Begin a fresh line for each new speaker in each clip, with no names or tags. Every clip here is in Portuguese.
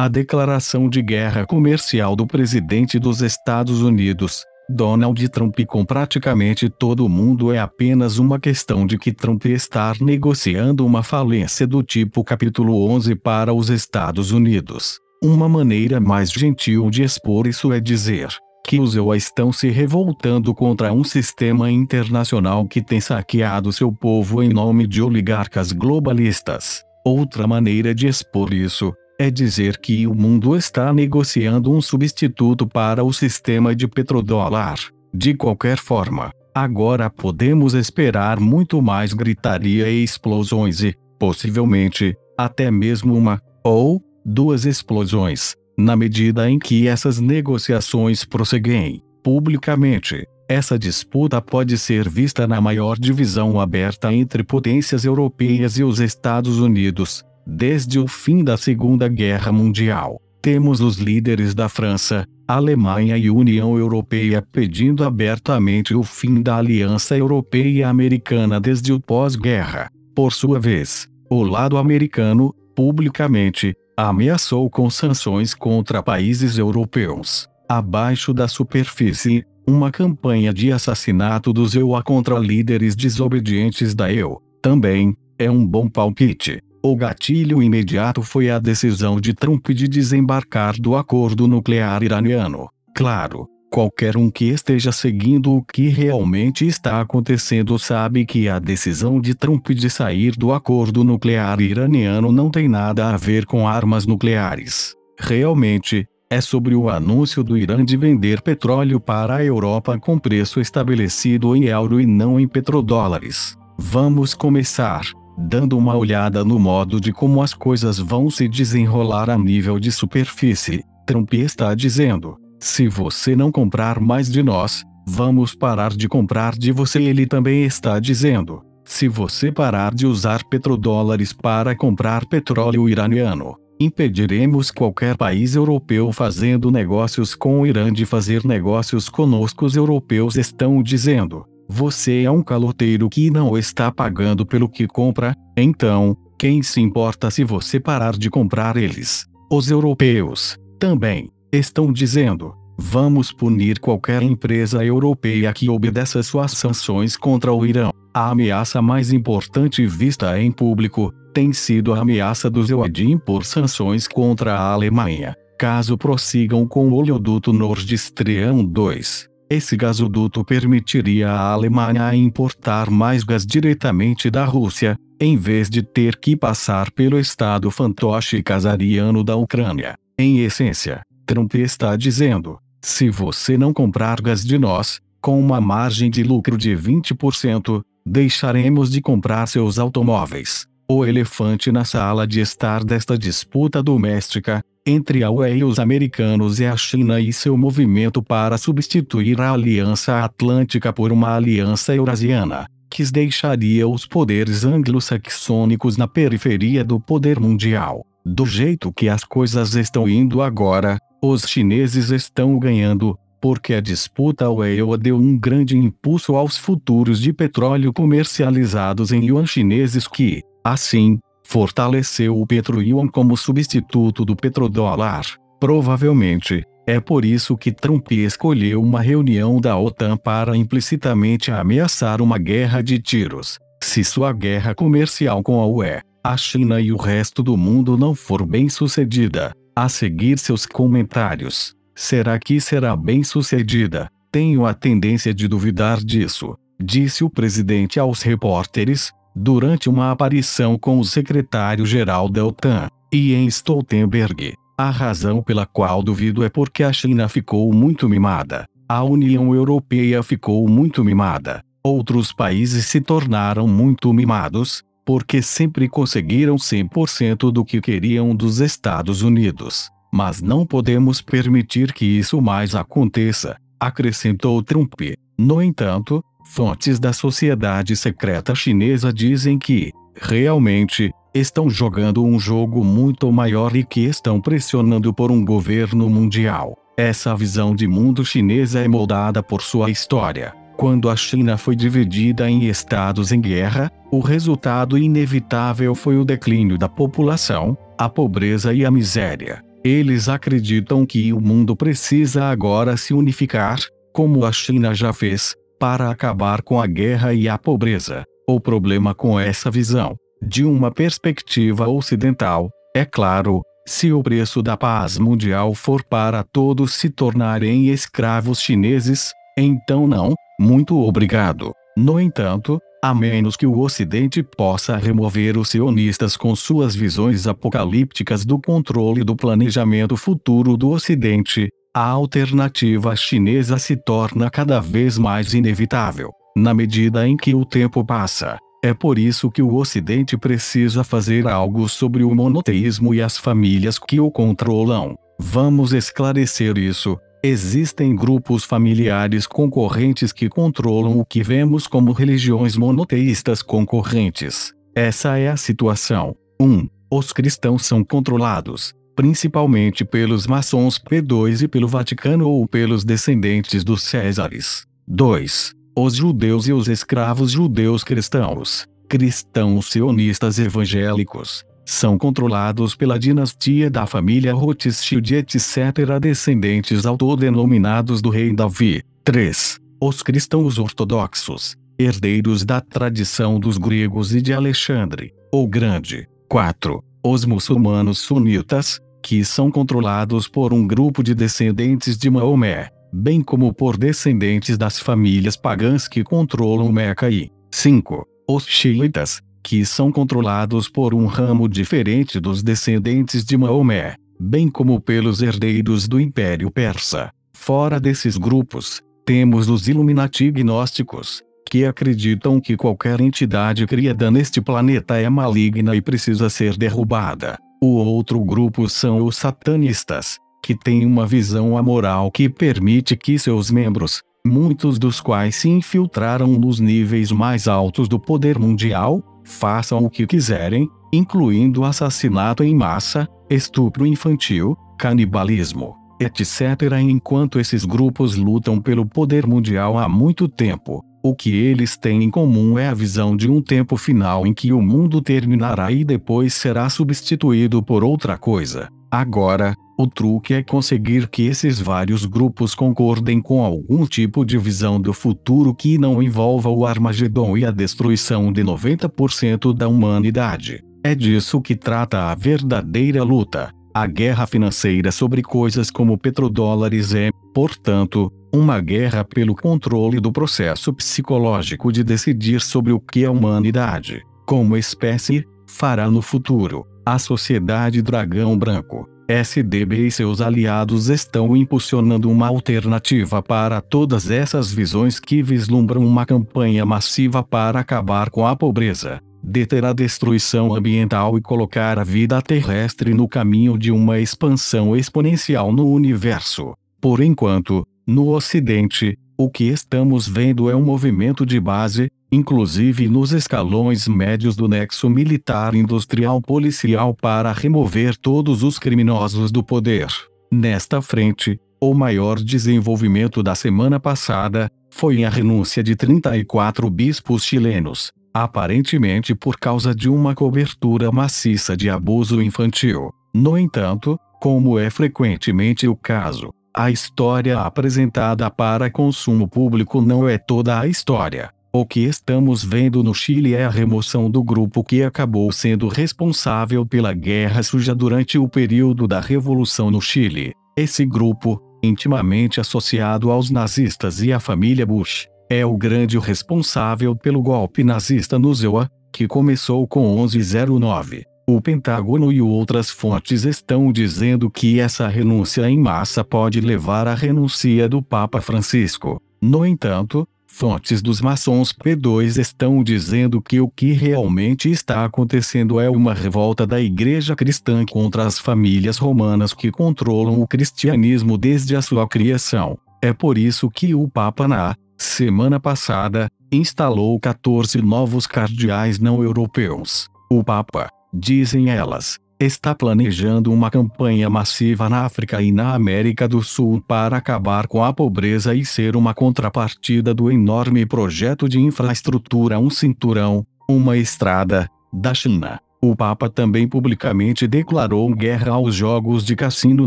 a declaração de guerra comercial do presidente dos Estados Unidos, Donald Trump, com praticamente todo mundo é apenas uma questão de que Trump está negociando uma falência do tipo capítulo 11 para os Estados Unidos. Uma maneira mais gentil de expor isso é dizer que os EUA estão se revoltando contra um sistema internacional que tem saqueado seu povo em nome de oligarcas globalistas. Outra maneira de expor isso é dizer que o mundo está negociando um substituto para o sistema de petrodólar. De qualquer forma, agora podemos esperar muito mais gritaria e explosões e, possivelmente, até mesmo uma ou duas explosões, na medida em que essas negociações prosseguem publicamente. Essa disputa pode ser vista na maior divisão aberta entre potências europeias e os Estados Unidos, Desde o fim da Segunda Guerra Mundial, temos os líderes da França, Alemanha e União Europeia pedindo abertamente o fim da Aliança Europeia Americana desde o pós-guerra. Por sua vez, o lado americano, publicamente, ameaçou com sanções contra países europeus. Abaixo da superfície, uma campanha de assassinato dos EUA contra líderes desobedientes da EU, também, é um bom palpite. O gatilho imediato foi a decisão de Trump de desembarcar do acordo nuclear iraniano. Claro, qualquer um que esteja seguindo o que realmente está acontecendo sabe que a decisão de Trump de sair do acordo nuclear iraniano não tem nada a ver com armas nucleares. Realmente, é sobre o anúncio do Irã de vender petróleo para a Europa com preço estabelecido em euro e não em petrodólares. Vamos começar dando uma olhada no modo de como as coisas vão se desenrolar a nível de superfície, Trump está dizendo: se você não comprar mais de nós, vamos parar de comprar de você. Ele também está dizendo: se você parar de usar petrodólares para comprar petróleo iraniano, impediremos qualquer país europeu fazendo negócios com o Irã de fazer negócios conosco. Os europeus estão dizendo: você é um caloteiro que não está pagando pelo que compra, então, quem se importa se você parar de comprar eles? Os europeus, também, estão dizendo: vamos punir qualquer empresa europeia que obedeça suas sanções contra o Irã. A ameaça mais importante vista em público tem sido a ameaça dos Euadim por sanções contra a Alemanha, caso prossigam com o oleoduto Nord Stream 2. Esse gasoduto permitiria à Alemanha importar mais gás diretamente da Rússia, em vez de ter que passar pelo estado fantoche casariano da Ucrânia. Em essência, Trump está dizendo: se você não comprar gás de nós, com uma margem de lucro de 20%, deixaremos de comprar seus automóveis. O elefante na sala de estar desta disputa doméstica, entre a UE e os americanos e a China e seu movimento para substituir a Aliança Atlântica por uma aliança eurasiana, que deixaria os poderes anglo-saxônicos na periferia do poder mundial. Do jeito que as coisas estão indo agora, os chineses estão ganhando, porque a disputa ue EUA deu um grande impulso aos futuros de petróleo comercializados em yuan chineses que, assim, fortaleceu o petroion como substituto do petrodólar. Provavelmente, é por isso que Trump escolheu uma reunião da OTAN para implicitamente ameaçar uma guerra de tiros. Se sua guerra comercial com a UE, a China e o resto do mundo não for bem sucedida, a seguir seus comentários. Será que será bem sucedida? Tenho a tendência de duvidar disso, disse o presidente aos repórteres, durante uma aparição com o secretário-geral da OTAN, Ian Stoltenberg. A razão pela qual duvido é porque a China ficou muito mimada. A União Europeia ficou muito mimada. Outros países se tornaram muito mimados, porque sempre conseguiram 100% do que queriam dos Estados Unidos. Mas não podemos permitir que isso mais aconteça, acrescentou Trump. No entanto, Fontes da sociedade secreta chinesa dizem que, realmente, estão jogando um jogo muito maior e que estão pressionando por um governo mundial. Essa visão de mundo chinesa é moldada por sua história. Quando a China foi dividida em estados em guerra, o resultado inevitável foi o declínio da população, a pobreza e a miséria. Eles acreditam que o mundo precisa agora se unificar, como a China já fez, para acabar com a guerra e a pobreza. O problema com essa visão, de uma perspectiva ocidental, é claro, se o preço da paz mundial for para todos se tornarem escravos chineses, então não, muito obrigado. No entanto, a menos que o Ocidente possa remover os sionistas com suas visões apocalípticas do controle do planejamento futuro do Ocidente, a alternativa chinesa se torna cada vez mais inevitável, na medida em que o tempo passa. É por isso que o Ocidente precisa fazer algo sobre o monoteísmo e as famílias que o controlam. Vamos esclarecer isso. Existem grupos familiares concorrentes que controlam o que vemos como religiões monoteístas concorrentes. Essa é a situação. 1. Um, os cristãos são controlados, principalmente pelos maçons P2 e pelo Vaticano ou pelos descendentes dos Césares. 2. Os judeus e os escravos judeus cristãos, cristãos sionistas evangélicos, são controlados pela dinastia da família Rothschild etc. descendentes autodenominados do rei Davi. 3. Os cristãos ortodoxos, herdeiros da tradição dos gregos e de Alexandre, o Grande. 4. Os muçulmanos sunitas, que são controlados por um grupo de descendentes de Maomé, bem como por descendentes das famílias pagãs que controlam Meca e 5. Os xiitas, que são controlados por um ramo diferente dos descendentes de Maomé, bem como pelos herdeiros do Império Persa. Fora desses grupos, temos os Illuminati gnósticos, que acreditam que qualquer entidade criada neste planeta é maligna e precisa ser derrubada. O outro grupo são os satanistas, que têm uma visão amoral que permite que seus membros, muitos dos quais se infiltraram nos níveis mais altos do poder mundial, façam o que quiserem, incluindo assassinato em massa, estupro infantil, canibalismo, etc. Enquanto esses grupos lutam pelo poder mundial há muito tempo, o que eles têm em comum é a visão de um tempo final em que o mundo terminará e depois será substituído por outra coisa. Agora, o truque é conseguir que esses vários grupos concordem com algum tipo de visão do futuro que não envolva o Armagedon e a destruição de 90% da humanidade. É disso que trata a verdadeira luta. A guerra financeira sobre coisas como petrodólares é, portanto, uma guerra pelo controle do processo psicológico de decidir sobre o que a humanidade, como espécie, fará no futuro. A Sociedade Dragão Branco, SDB e seus aliados estão impulsionando uma alternativa para todas essas visões que vislumbram uma campanha massiva para acabar com a pobreza, deter a destruição ambiental e colocar a vida terrestre no caminho de uma expansão exponencial no universo. Por enquanto, no Ocidente, o que estamos vendo é um movimento de base, inclusive nos escalões médios do nexo militar industrial policial para remover todos os criminosos do poder. Nesta frente, o maior desenvolvimento da semana passada foi a renúncia de 34 bispos chilenos, aparentemente por causa de uma cobertura maciça de abuso infantil. No entanto, como é frequentemente o caso, a história apresentada para consumo público não é toda a história. O que estamos vendo no Chile é a remoção do grupo que acabou sendo responsável pela Guerra Suja durante o período da Revolução no Chile. Esse grupo, intimamente associado aos nazistas e à família Bush, é o grande responsável pelo golpe nazista no Zewa, que começou com 1109. O Pentágono e outras fontes estão dizendo que essa renúncia em massa pode levar à renúncia do Papa Francisco. No entanto, fontes dos maçons P2 estão dizendo que o que realmente está acontecendo é uma revolta da Igreja Cristã contra as famílias romanas que controlam o cristianismo desde a sua criação. É por isso que o Papa na semana passada, instalou 14 novos cardeais não europeus. O Papa, dizem elas, está planejando uma campanha massiva na África e na América do Sul para acabar com a pobreza e ser uma contrapartida do enorme projeto de infraestrutura Um Cinturão, uma Estrada, da China. O Papa também publicamente declarou guerra aos jogos de cassino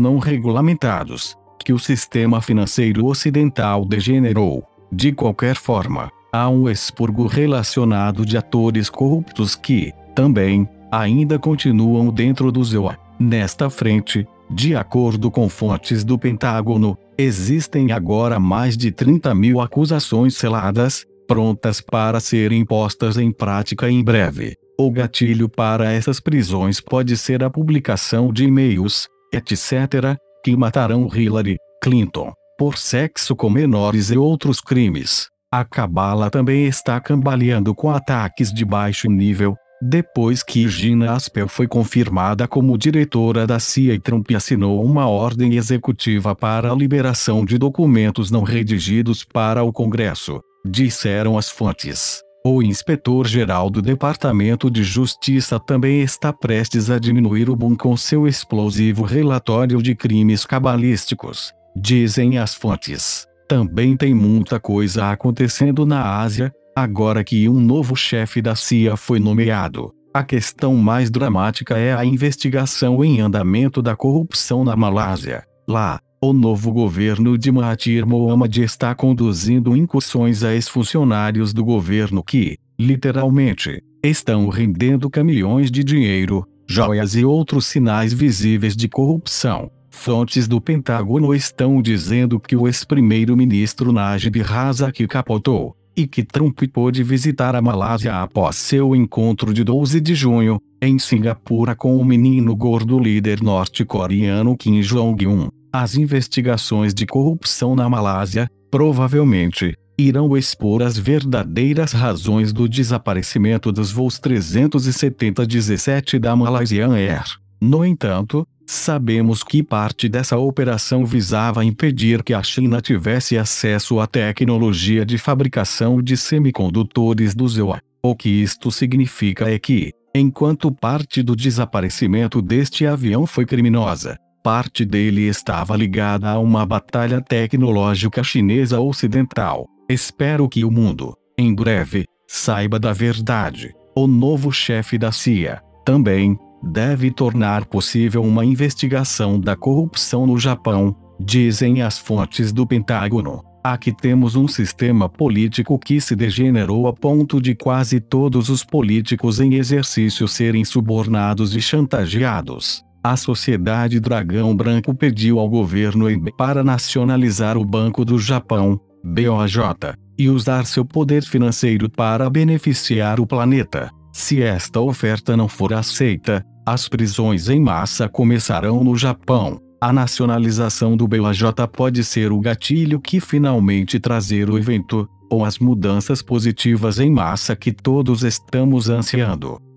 não regulamentados, que o sistema financeiro ocidental degenerou de qualquer forma, há um expurgo relacionado de atores corruptos que, também, ainda continuam dentro do ZEUA. Nesta frente, de acordo com fontes do Pentágono, existem agora mais de 30 mil acusações seladas, prontas para serem postas em prática em breve. O gatilho para essas prisões pode ser a publicação de e-mails, etc., que matarão Hillary Clinton por sexo com menores e outros crimes. A cabala também está cambaleando com ataques de baixo nível, depois que Gina Aspel foi confirmada como diretora da CIA e Trump assinou uma ordem executiva para a liberação de documentos não redigidos para o Congresso, disseram as fontes. O inspetor-geral do Departamento de Justiça também está prestes a diminuir o boom com seu explosivo relatório de crimes cabalísticos, Dizem as fontes. Também tem muita coisa acontecendo na Ásia, agora que um novo chefe da CIA foi nomeado. A questão mais dramática é a investigação em andamento da corrupção na Malásia. Lá, o novo governo de Mahathir Mohamad está conduzindo incursões a ex-funcionários do governo que, literalmente, estão rendendo caminhões de dinheiro, joias e outros sinais visíveis de corrupção. Fontes do Pentágono estão dizendo que o ex-primeiro-ministro Najib Razak capotou, e que Trump pôde visitar a Malásia após seu encontro de 12 de junho, em Singapura com o menino gordo líder norte-coreano Kim Jong-un. As investigações de corrupção na Malásia, provavelmente, irão expor as verdadeiras razões do desaparecimento dos voos 370-17 da Malaysian Air. No entanto, Sabemos que parte dessa operação visava impedir que a China tivesse acesso à tecnologia de fabricação de semicondutores do ZEUA. O que isto significa é que, enquanto parte do desaparecimento deste avião foi criminosa, parte dele estava ligada a uma batalha tecnológica chinesa ocidental. Espero que o mundo, em breve, saiba da verdade. O novo chefe da CIA, também, deve tornar possível uma investigação da corrupção no Japão, dizem as fontes do Pentágono. Aqui temos um sistema político que se degenerou a ponto de quase todos os políticos em exercício serem subornados e chantageados. A Sociedade Dragão Branco pediu ao governo IB para nacionalizar o Banco do Japão, BOJ, e usar seu poder financeiro para beneficiar o planeta. Se esta oferta não for aceita, as prisões em massa começarão no Japão. A nacionalização do BAJ pode ser o gatilho que finalmente trazer o evento, ou as mudanças positivas em massa que todos estamos ansiando.